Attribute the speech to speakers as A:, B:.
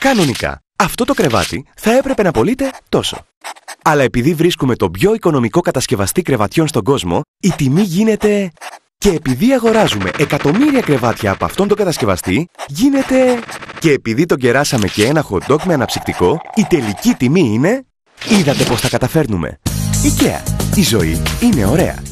A: Κανονικά, αυτό το κρεβάτι θα έπρεπε να πωλείται τόσο. Αλλά επειδή βρίσκουμε τον πιο οικονομικό κατασκευαστή κρεβατιών στον κόσμο, η τιμή γίνεται... Και επειδή αγοράζουμε εκατομμύρια κρεβάτια από αυτόν τον κατασκευαστή, γίνεται... Και επειδή τον κεράσαμε και ένα hot dog με αναψυκτικό, η τελική τιμή είναι... Είδατε πώς θα καταφέρνουμε. IKEA. Η ζωή
B: είναι ωραία.